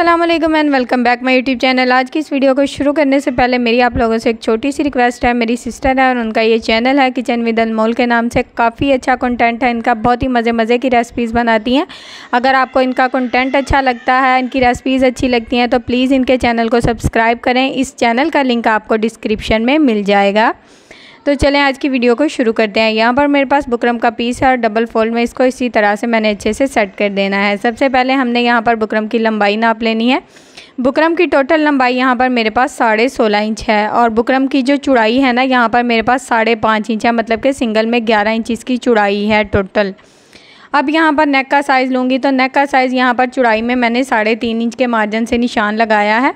Aslam and welcome back my YouTube channel आज की इस वीडियो को शुरू करने से पहले मेरी आप लोगों से एक छोटी सी रिक्वेस्ट है मेरी सिस्टर है और उनका ये चैनल है किचन विद अनमोल के नाम से काफ़ी अच्छा कंटेंट है इनका बहुत ही मज़े मज़े की रेसिपीज़ बनाती हैं अगर आपको इनका कंटेंट अच्छा लगता है इनकी रेसिपीज़ अच्छी लगती हैं तो प्लीज़ इनके चैनल को सब्सक्राइब करें इस चैनल का लिंक आपको डिस्क्रिप्शन में मिल जाएगा तो चलें आज की वीडियो को शुरू करते हैं यहाँ पर मेरे पास बुकरम का पीस है और डबल फोल्ड में इसको इसी तरह से मैंने अच्छे से सेट कर देना है सबसे पहले हमने यहाँ पर बुकरम की लंबाई नाप लेनी है बुकरम की टोटल लंबाई यहाँ पर मेरे पास साढ़े सोलह इंच है और बुकरम की जो चुड़ाई है ना यहाँ पर मेरे पास साढ़े पाँच इंच है मतलब कि सिंगल में ग्यारह इंच इसकी चुड़ाई है टोटल अब यहाँ पर नेक का साइज़ लूँगी तो नेक का साइज़ यहाँ पर चुड़ाई में मैंने साढ़े तीन इंच के मार्जिन से निशान लगाया है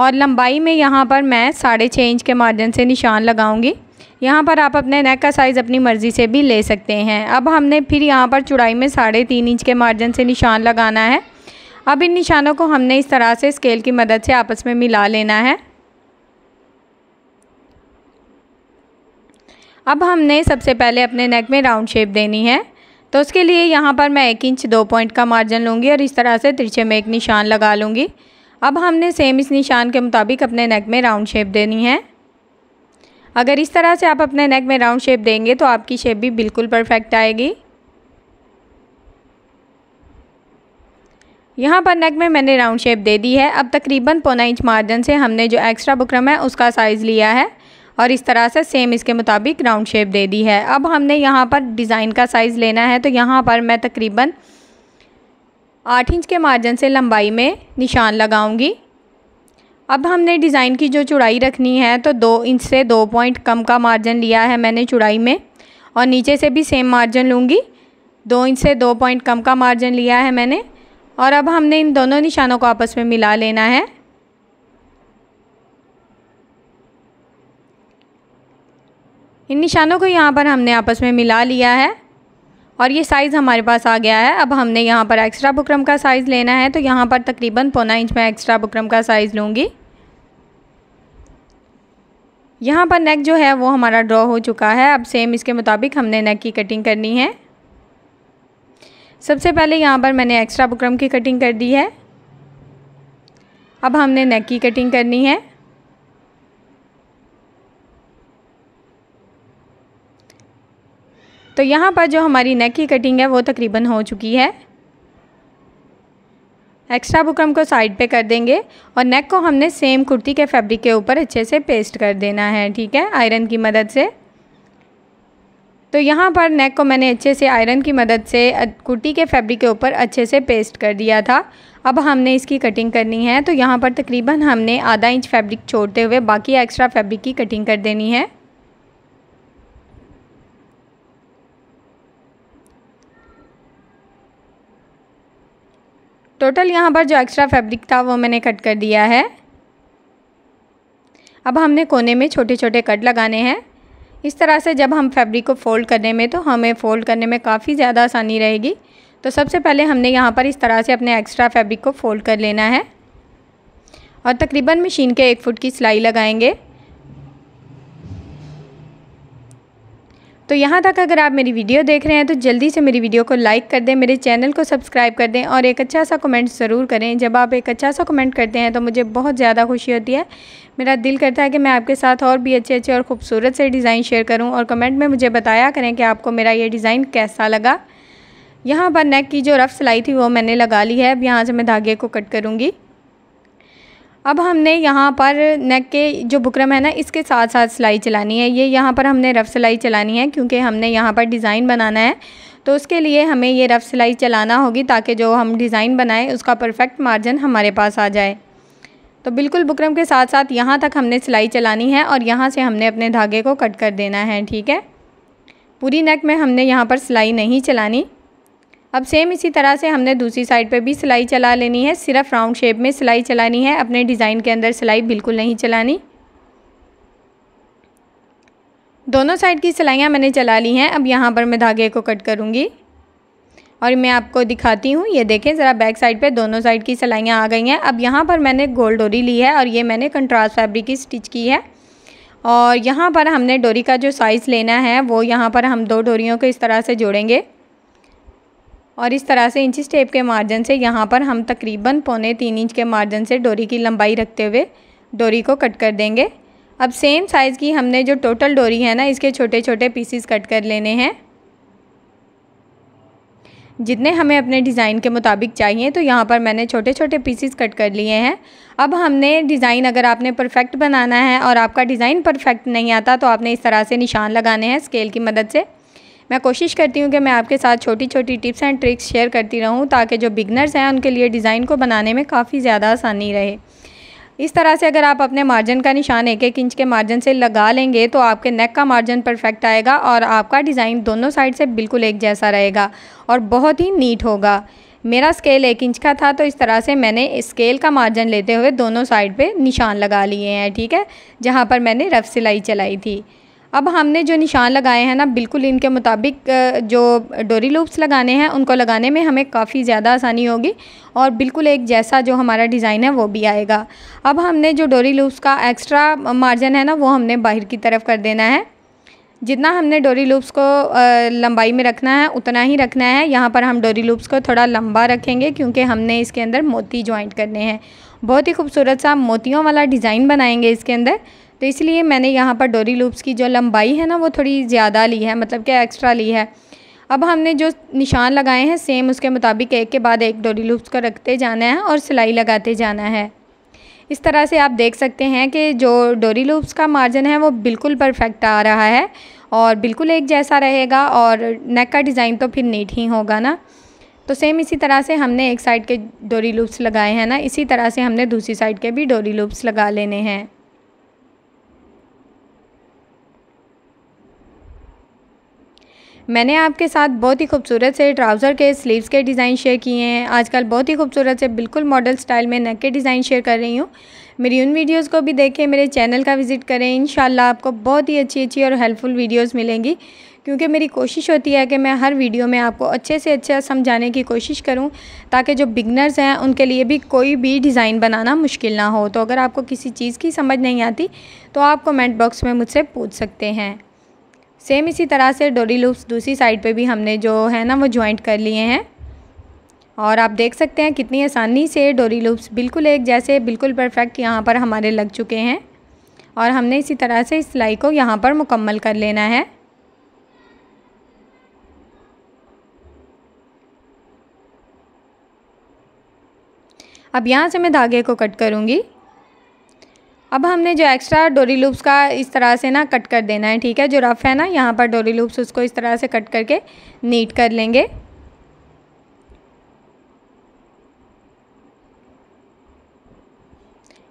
और लंबाई में यहाँ पर मैं साढ़े छः इंच के मार्जिन से निशान लगाऊंगी यहाँ पर आप अपने नेक का साइज़ अपनी मर्ज़ी से भी ले सकते हैं अब हमने फिर यहाँ पर चुड़ाई में साढ़े तीन इंच के मार्जिन से निशान लगाना है अब इन निशानों को हमने इस तरह से स्केल की मदद से आपस में मिला लेना है अब हमने सबसे पहले अपने नेक में राउंड शेप देनी है तो उसके लिए यहाँ पर मैं एक इंच दो पॉइंट का मार्जिन लूँगी और इस तरह से तिरछे में एक निशान लगा लूँगी अब हमने सेम इस निशान के मुताबिक अपने नेक में राउंड शेप देनी है अगर इस तरह से आप अपने नेक में राउंड शेप देंगे तो आपकी शेप भी बिल्कुल परफेक्ट आएगी यहाँ पर नेक में मैंने राउंड शेप दे दी है अब तकरीबन पौना इंच मार्जिन से हमने जो एक्स्ट्रा बुकरम है उसका साइज़ लिया है और इस तरह से सेम इसके मुताबिक राउंड शेप दे दी है अब हमने यहाँ पर डिज़ाइन का साइज़ लेना है तो यहाँ पर मैं तकरीबन आठ इंच के मार्जिन से लंबाई में निशान लगाऊंगी अब हमने डिज़ाइन की जो चुड़ाई रखनी है तो दो इंच से दो पॉइंट कम का मार्जिन लिया है मैंने चुड़ाई में और नीचे से भी सेम मार्जिन लूँगी दो इंच से दो पॉइंट कम का मार्जिन लिया है मैंने और अब हमने इन दोनों निशानों को आपस में मिला लेना है इन निशानों को यहाँ पर हमने आपस में मिला लिया है और ये साइज़ हमारे पास आ गया है अब हमने यहाँ पर एक्स्ट्रा बुकरम का साइज़ लेना है तो यहाँ पर तकरीबन पौना इंच में एक्स्ट्रा बुकरम का साइज़ लूँगी यहाँ पर नेक जो है वो हमारा ड्रॉ हो चुका है अब सेम इसके मुताबिक हमने नेक की कटिंग करनी है सबसे पहले यहाँ पर मैंने एक्स्ट्रा बुकरम की कटिंग कर दी है अब हमने नेक की कटिंग करनी है तो यहाँ पर जो हमारी नेक की कटिंग है वो तकरीबन हो चुकी है एक्स्ट्रा बुकरम को साइड पे कर देंगे और नेक को हमने सेम कुर्ती के फैब्रिक के ऊपर अच्छे से पेस्ट कर देना है ठीक है आयरन की मदद से तो यहाँ पर नेक को मैंने अच्छे से आयरन की मदद से कुर्ती के फैब्रिक के ऊपर अच्छे से पेस्ट कर दिया था अब हमने इसकी कटिंग करनी है तो यहाँ पर तकरीबन हमने आधा इंच फैब्रिक छोड़ते हुए बाकी एक्स्ट्रा फैब्रिक की कटिंग कर देनी है टोटल यहाँ पर जो एक्स्ट्रा फैब्रिक था वो मैंने कट कर दिया है अब हमने कोने में छोटे छोटे कट लगाने हैं इस तरह से जब हम फैब्रिक को फ़ोल्ड करने में तो हमें फ़ोल्ड करने में काफ़ी ज़्यादा आसानी रहेगी तो सबसे पहले हमने यहाँ पर इस तरह से अपने एक्स्ट्रा फैब्रिक को फ़ोल्ड कर लेना है और तकरीबन मशीन के एक फ़ुट की सिलाई लगाएंगे तो यहाँ तक अगर आप मेरी वीडियो देख रहे हैं तो जल्दी से मेरी वीडियो को लाइक कर दें मेरे चैनल को सब्सक्राइब कर दें और एक अच्छा सा कमेंट ज़रूर करें जब आप एक अच्छा सा कमेंट करते हैं तो मुझे बहुत ज़्यादा खुशी होती है मेरा दिल करता है कि मैं आपके साथ और भी अच्छे अच्छे और ख़ूबसूरत से डिज़ाइन शेयर करूँ और कमेंट में मुझे बताया करें कि आपको मेरा ये डिज़ाइन कैसा लगा यहाँ पर नेक की जो रफ़ सिलाई थी वो मैंने लगा ली है अब यहाँ से मैं धागे को कट करूँगी अब हमने यहाँ पर नेक के जो बुकरम है ना इसके साथ साथ सिलाई चलानी है ये यहाँ पर हमने रफ़ सिलाई चलानी है क्योंकि हमने यहाँ पर डिज़ाइन बनाना है तो उसके लिए हमें ये रफ़ सिलाई चलाना होगी ताकि जो हम डिज़ाइन बनाएं उसका परफेक्ट मार्जिन हमारे पास आ जाए तो बिल्कुल बुकरम के साथ साथ यहाँ तक हमने सिलाई चलानी है और यहाँ से हमने अपने धागे को कट कर देना है ठीक है पूरी नेक में हमने यहाँ पर सिलाई नहीं चलानी अब सेम इसी तरह से हमने दूसरी साइड पे भी सिलाई चला लेनी है सिर्फ राउंड शेप में सिलाई चलानी है अपने डिज़ाइन के अंदर सिलाई बिल्कुल नहीं चलानी दोनों साइड की सिलाइयाँ मैंने चला ली हैं अब यहाँ पर मैं धागे को कट करूँगी और मैं आपको दिखाती हूँ ये देखें ज़रा बैक साइड पे दोनों साइड की सिलाइयाँ आ गई हैं अब यहाँ पर मैंने गोल डोरी ली है और ये मैंने कंट्रास्ट फैब्रिक की स्टिच की है और यहाँ पर हमने डोरी का जो साइज़ लेना है वो यहाँ पर हम दो डोरियों को इस तरह से जोड़ेंगे और इस तरह से इंची स्टेप के मार्जिन से यहाँ पर हम तकरीबन पौने तीन इंच के मार्जिन से डोरी की लंबाई रखते हुए डोरी को कट कर देंगे अब सेम साइज़ की हमने जो टोटल डोरी है ना इसके छोटे छोटे पीसीस कट कर लेने हैं जितने हमें अपने डिज़ाइन के मुताबिक चाहिए तो यहाँ पर मैंने छोटे छोटे पीसीस कट कर लिए हैं अब हमने डिज़ाइन अगर आपने परफेक्ट बनाना है और आपका डिज़ाइन परफेक्ट नहीं आता तो आपने इस तरह से निशान लगाने हैं स्केल की मदद से मैं कोशिश करती हूँ कि मैं आपके साथ छोटी छोटी टिप्स एंड ट्रिक्स शेयर करती रहूँ ताकि जो बिगनर्स हैं उनके लिए डिज़ाइन को बनाने में काफ़ी ज़्यादा आसानी रहे इस तरह से अगर आप अपने मार्जिन का निशान एक एक इंच के मार्जिन से लगा लेंगे तो आपके नेक का मार्जिन परफेक्ट आएगा और आपका डिज़ाइन दोनों साइड से बिल्कुल एक जैसा रहेगा और बहुत ही नीट होगा मेरा स्केल एक इंच का था तो इस तरह से मैंने स्केल का मार्जिन लेते हुए दोनों साइड पे निशान लगा लिए हैं ठीक है जहाँ पर मैंने रफ़ सिलाई चलाई थी अब हमने जो निशान लगाए हैं ना बिल्कुल इनके मुताबिक जो डोरी लूप्स लगाने हैं उनको लगाने में हमें काफ़ी ज़्यादा आसानी होगी और बिल्कुल एक जैसा जो हमारा डिज़ाइन है वो भी आएगा अब हमने जो डोरी लूप्स का एक्स्ट्रा मार्जिन है ना वो हमने बाहर की तरफ कर देना है जितना हमने डोरी लूप्स को लंबाई में रखना है उतना ही रखना है यहाँ पर हम डोरी लूप्स को थोड़ा लंबा रखेंगे क्योंकि हमने इसके अंदर मोती ज्वाइंट करने हैं बहुत ही खूबसूरत सा मोतियों वाला डिज़ाइन बनाएंगे इसके अंदर तो इसलिए मैंने यहाँ पर डोरी लूप्स की जो लंबाई है ना वो थोड़ी ज़्यादा ली है मतलब कि एक्स्ट्रा ली है अब हमने जो निशान लगाए हैं सेम उसके मुताबिक एक के बाद एक डोरी लूप्स को रखते जाना है और सिलाई लगाते जाना है इस तरह से आप देख सकते हैं कि जो डोरी लूप्स का मार्जिन है वो बिल्कुल परफेक्ट आ रहा है और बिल्कुल एक जैसा रहेगा और नेक का डिज़ाइन तो फिर नीट ही होगा ना तो सेम इसी तरह से हमने एक साइड के डोरी लूप्स लगाए हैं ना इसी तरह से हमने दूसरी साइड के भी डोरी लूप्स लगा लेने हैं मैंने आपके साथ बहुत ही खूबसूरत से ट्राउज़र के स्लीव्स के डिज़ाइन शेयर किए हैं आजकल बहुत ही खूबसूरत से बिल्कुल मॉडल स्टाइल में नक के डिज़ाइन शेयर कर रही हूँ मेरी उन वीडियोस को भी देखें मेरे चैनल का विज़िट करें इन आपको बहुत ही अच्छी अच्छी और हेल्पफुल वीडियोज़ मिलेंगी क्योंकि मेरी कोशिश होती है कि मैं हर वीडियो में आपको अच्छे से अच्छा समझाने की कोशिश करूं ताकि जो बिगनर्स हैं उनके लिए भी कोई भी डिज़ाइन बनाना मुश्किल ना हो तो अगर आपको किसी चीज़ की समझ नहीं आती तो आप कमेंट बॉक्स में मुझसे पूछ सकते हैं सेम इसी तरह से डोरी लूप्स दूसरी साइड पे भी हमने जो है ना वो ज्वाइंट कर लिए हैं और आप देख सकते हैं कितनी आसानी से डोरी लूप्स बिल्कुल एक जैसे बिल्कुल परफेक्ट यहाँ पर हमारे लग चुके हैं और हमने इसी तरह से इस सिलाई को यहाँ पर मुकम्मल कर लेना है अब यहाँ से मैं धागे को कट करूँगी अब हमने जो एक्स्ट्रा डोरी लूप्स का इस तरह से ना कट कर देना है ठीक है जो रफ़ है ना यहाँ पर डोरी लूप्स उसको इस तरह से कट करके नीट कर लेंगे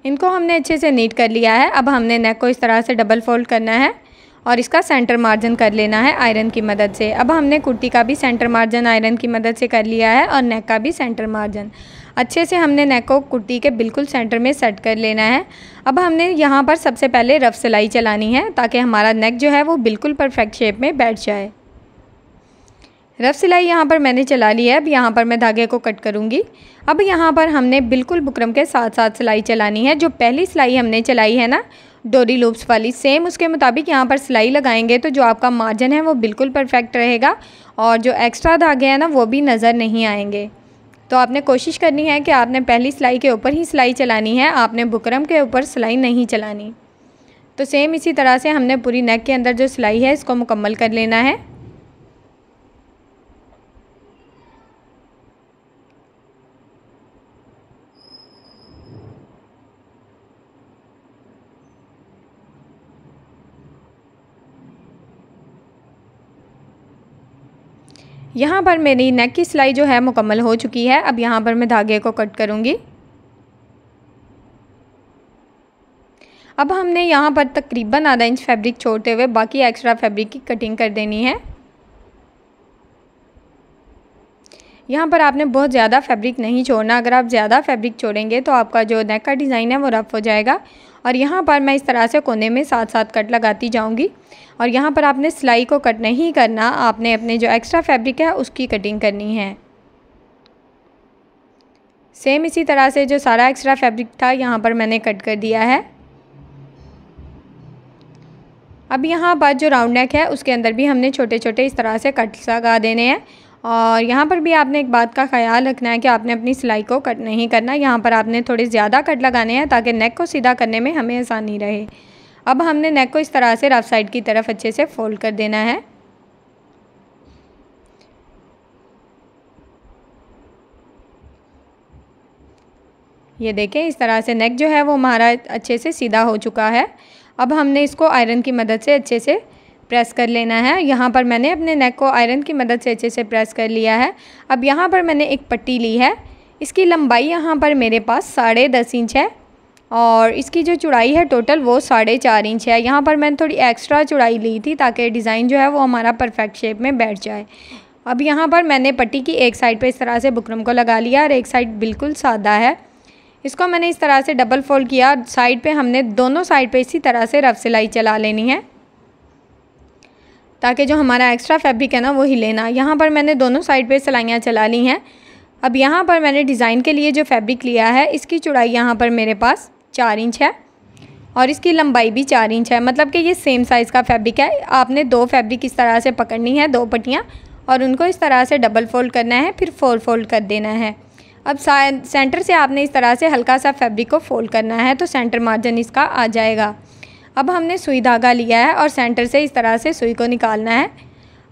इनको हमने अच्छे से नीट कर लिया है अब हमने नेक को इस तरह से डबल फोल्ड करना है और इसका सेंटर मार्जिन कर लेना है आयरन की मदद से अब हमने कुर्ती का भी सेंटर मार्जिन आयरन की मदद से कर लिया है और नेक का भी सेंटर मार्जिन अच्छे से हमने नेक को कुर्ती के बिल्कुल सेंटर में सेट कर लेना है अब हमने यहाँ पर सबसे पहले रफ़ सिलाई चलानी है ताकि हमारा नेक जो है वो बिल्कुल परफेक्ट शेप में बैठ जाए रफ़ सिलाई यहाँ पर मैंने चला ली है अब यहाँ पर मैं धागे को कट करूँगी अब यहाँ पर हमने बिल्कुल बुकरम के साथ साथ सिलाई चलानी है जो पहली सिलाई हमने चलाई है ना डोरी लूप्स वाली सेम उसके मुताबिक यहाँ पर सिलाई लगाएंगे तो जो आपका मार्जिन है वो बिल्कुल परफेक्ट रहेगा और जो एक्स्ट्रा धागे हैं ना वो भी नज़र नहीं आएंगे तो आपने कोशिश करनी है कि आपने पहली सिलाई के ऊपर ही सिलाई चलानी है आपने बुकरम के ऊपर सिलाई नहीं चलानी तो सेम इसी तरह से हमने पूरी नेक के अंदर जो सिलाई है इसको मुकम्मल कर लेना है यहाँ पर मेरी नेक की सिलाई जो है मुकम्मल हो चुकी है अब यहाँ पर मैं धागे को कट करूँगी अब हमने यहाँ पर तकरीबन आधा इंच फैब्रिक छोड़ते हुए बाकी एक्स्ट्रा फैब्रिक की कटिंग कर देनी है यहाँ पर आपने बहुत ज़्यादा फैब्रिक नहीं छोड़ना अगर आप ज़्यादा फैब्रिक छोड़ेंगे तो आपका जो नेक का डिज़ाइन है वो रफ़ हो जाएगा और यहाँ पर मैं इस तरह से कोने में साथ साथ कट लगाती जाऊँगी और यहाँ पर आपने सिलाई को कट नहीं करना आपने अपने जो एक्स्ट्रा फैब्रिक है उसकी कटिंग करनी है सेम इसी तरह से जो सारा एक्स्ट्रा फैब्रिक था यहाँ पर मैंने कट कर दिया है अब यहाँ पर जो राउंड नेक है उसके अंदर भी हमने छोटे छोटे इस तरह से कट्स लगा देने हैं और यहाँ पर भी आपने एक बात का ख्याल रखना है कि आपने अपनी सिलाई को कट नहीं करना यहाँ पर आपने थोड़े ज़्यादा कट लगाने हैं ताकि नेक को सीधा करने में हमें आसानी रहे अब हमने नेक को इस तरह से रफ साइड की तरफ अच्छे से फोल्ड कर देना है ये देखें इस तरह से नेक जो है वो हमारा अच्छे से सीधा हो चुका है अब हमने इसको आयरन की मदद से अच्छे से प्रेस कर लेना है यहाँ पर मैंने अपने नेक को आयरन की मदद से अच्छे से प्रेस कर लिया है अब यहाँ पर मैंने एक पट्टी ली है इसकी लंबाई यहाँ पर मेरे पास साढ़े दस इंच है और इसकी जो चौड़ाई है टोटल वो साढ़े चार इंच है यहाँ पर मैंने थोड़ी एक्स्ट्रा चौड़ाई ली थी ताकि डिज़ाइन जो है वो हमारा परफेक्ट शेप में बैठ जाए अब यहाँ पर मैंने पट्टी की एक साइड पर इस तरह से बुकरम को लगा लिया और एक साइड बिल्कुल सादा है इसको मैंने इस तरह से डबल फोल्ड किया साइड पे हमने दोनों साइड पे इसी तरह से रफ सिलाई चला लेनी है ताकि जो हमारा एक्स्ट्रा फैब्रिक है ना वो हिले ना यहाँ पर मैंने दोनों साइड पर सिलाइयाँ चला ली हैं अब यहाँ पर मैंने डिज़ाइन के लिए जो फैब्रिक लिया है इसकी चौड़ाई यहाँ पर मेरे पास चार इंच है और इसकी लंबाई भी चार इंच है मतलब कि ये सेम साइज़ का फैब्रिक है आपने दो फैब्रिक इस तरह से पकड़नी है दो पट्टियाँ और उनको इस तरह से डबल फोल्ड करना है फिर फोर फोल्ड कर देना है अब सेंटर से आपने इस तरह से हल्का सा फैब्रिक को फोल्ड करना है तो सेंटर मार्जिन इसका आ जाएगा अब हमने सुई धागा लिया है और सेंटर से इस तरह से सुई को निकालना है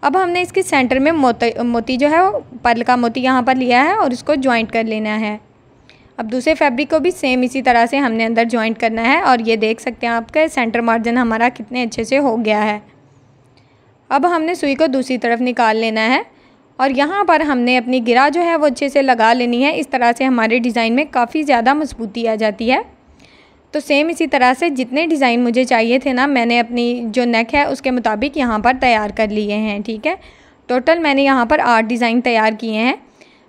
अब हमने इसके सेंटर में मोती मोती जो है वो पर्ल का मोती यहाँ पर लिया है और इसको ज्वाइंट कर लेना है अब दूसरे फैब्रिक को भी सेम इसी तरह से हमने अंदर ज्वाइंट करना है और ये देख सकते हैं आपका सेंटर मार्जिन हमारा कितने अच्छे से हो गया है अब हमने सुई को दूसरी तरफ निकाल लेना है और यहाँ पर हमने अपनी गिरा जो है वो अच्छे से लगा लेनी है इस तरह से हमारे डिज़ाइन में काफ़ी ज़्यादा मजबूती आ जाती है तो सेम इसी तरह से जितने डिज़ाइन मुझे चाहिए थे ना मैंने अपनी जो नेक है उसके मुताबिक यहाँ पर तैयार कर लिए हैं ठीक है टोटल मैंने यहाँ पर आठ डिज़ाइन तैयार किए हैं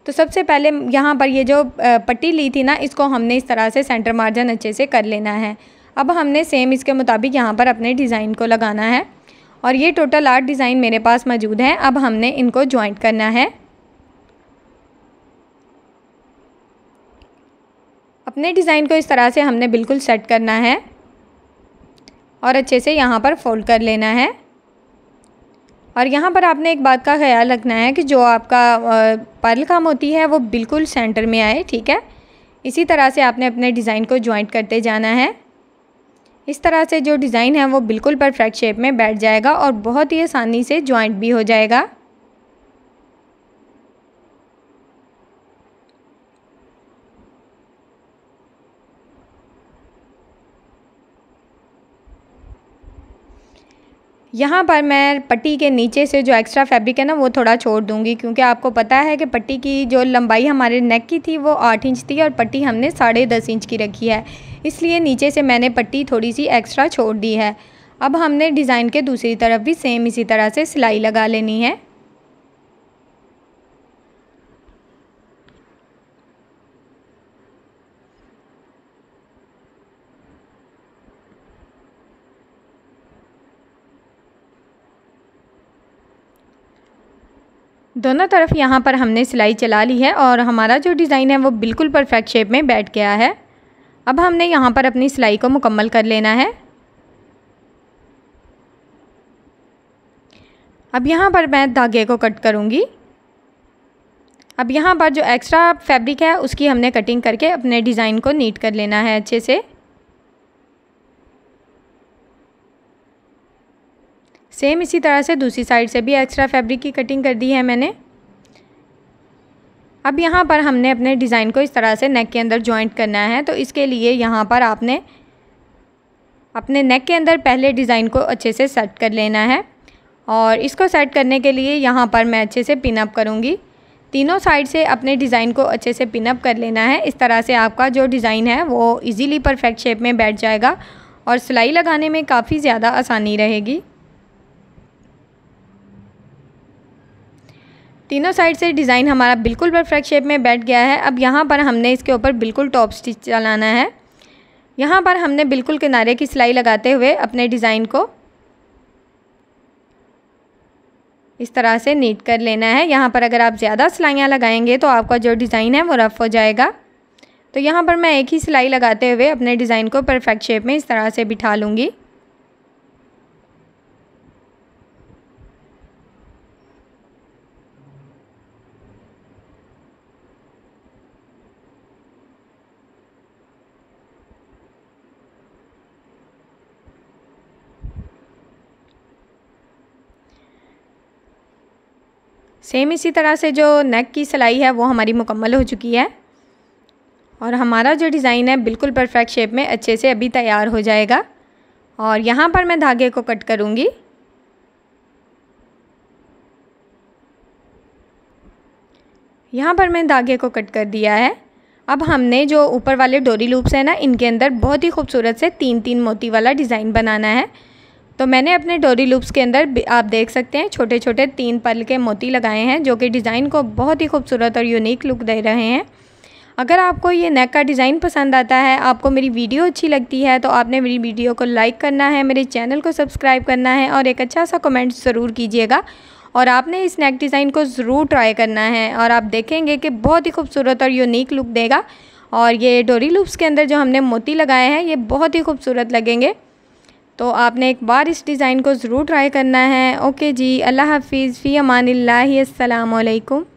तो सबसे पहले यहाँ पर ये जो पट्टी ली थी ना इसको हमने इस तरह से सेंटर मार्जिन अच्छे से कर लेना है अब हमने सेम इसके मुताबिक यहाँ पर अपने डिज़ाइन को लगाना है और ये टोटल आठ डिज़ाइन मेरे पास मौजूद हैं अब हमने इनको ज्वाइंट करना है अपने डिज़ाइन को इस तरह से हमने बिल्कुल सेट करना है और अच्छे से यहाँ पर फोल्ड कर लेना है और यहाँ पर आपने एक बात का ख्याल रखना है कि जो आपका पर्ल काम होती है वो बिल्कुल सेंटर में आए ठीक है इसी तरह से आपने अपने डिज़ाइन को ज्वाइंट करते जाना है इस तरह से जो डिज़ाइन है वो बिल्कुल परफेक्ट शेप में बैठ जाएगा और बहुत ही आसानी से ज्वाइंट भी हो जाएगा यहाँ पर मैं पट्टी के नीचे से जो एक्स्ट्रा फैब्रिक है ना वो थोड़ा छोड़ दूँगी क्योंकि आपको पता है कि पट्टी की जो लंबाई हमारे नेक की थी वो आठ इंच थी और पट्टी हमने साढ़े दस इंच की रखी है इसलिए नीचे से मैंने पट्टी थोड़ी सी एक्स्ट्रा छोड़ दी है अब हमने डिज़ाइन के दूसरी तरफ भी सेम इसी तरह से सिलाई लगा लेनी है दोनों तरफ यहाँ पर हमने सिलाई चला ली है और हमारा जो डिज़ाइन है वो बिल्कुल परफेक्ट शेप में बैठ गया है अब हमने यहाँ पर अपनी सिलाई को मुकम्मल कर लेना है अब यहाँ पर मैं धागे को कट करूँगी अब यहाँ पर जो एक्स्ट्रा फैब्रिक है उसकी हमने कटिंग करके अपने डिज़ाइन को नीट कर लेना है अच्छे से सेम इसी तरह से दूसरी साइड से भी एक्स्ट्रा फैब्रिक की कटिंग कर दी है मैंने अब यहाँ पर हमने अपने डिज़ाइन को इस तरह से नेक के अंदर जॉइंट करना है तो इसके लिए यहाँ पर आपने अपने नेक के अंदर पहले डिज़ाइन को अच्छे से सेट कर लेना है और इसको सेट करने के लिए यहाँ पर मैं अच्छे से पिनअप करूँगी तीनों साइड से अपने डिज़ाइन को अच्छे से पिनअप कर लेना है इस तरह से आपका जो डिज़ाइन है वो इजीली परफेक्ट शेप में बैठ जाएगा और सिलाई लगाने में काफ़ी ज़्यादा आसानी रहेगी तीनों साइड से डिज़ाइन हमारा बिल्कुल परफेक्ट शेप में बैठ गया है अब यहाँ पर हमने इसके ऊपर बिल्कुल टॉप स्टिच चलाना है यहाँ पर हमने बिल्कुल किनारे की सिलाई लगाते हुए अपने डिज़ाइन को इस तरह से नीट कर लेना है यहाँ पर अगर आप ज़्यादा सिलाइयाँ लगाएंगे तो आपका जो डिज़ाइन है वो रफ़ हो जाएगा तो यहाँ पर मैं एक ही सिलाई लगाते हुए अपने डिज़ाइन को परफेक्ट शेप में इस तरह से बिठा लूँगी सेम इसी तरह से जो नेक की सिलाई है वो हमारी मुकम्मल हो चुकी है और हमारा जो डिज़ाइन है बिल्कुल परफेक्ट शेप में अच्छे से अभी तैयार हो जाएगा और यहाँ पर मैं धागे को कट करूँगी यहाँ पर मैं धागे को कट कर दिया है अब हमने जो ऊपर वाले डोरी लूप्स हैं ना इनके अंदर बहुत ही खूबसूरत से तीन तीन मोती वाला डिज़ाइन बनाना है तो मैंने अपने डोरी लूप्स के अंदर आप देख सकते हैं छोटे छोटे तीन पल के मोती लगाए हैं जो कि डिज़ाइन को बहुत ही खूबसूरत और यूनिक लुक दे रहे हैं अगर आपको ये नेक का डिज़ाइन पसंद आता है आपको मेरी वीडियो अच्छी लगती है तो आपने मेरी वीडियो को लाइक करना है मेरे चैनल को सब्सक्राइब करना है और एक अच्छा सा कमेंट ज़रूर कीजिएगा और आपने इस नेक डिज़ाइन को ज़रूर ट्राई करना है और आप देखेंगे कि बहुत ही खूबसूरत और यूनिक लुक देगा और ये डोरी लूप्स के अंदर जो हमने मोती लगाए हैं ये बहुत ही खूबसूरत लगेंगे तो आपने एक बार इस डिज़ाइन को ज़रूर ट्राई करना है ओके जी अल्लाह हाफिज़ फ़ी अमान लाही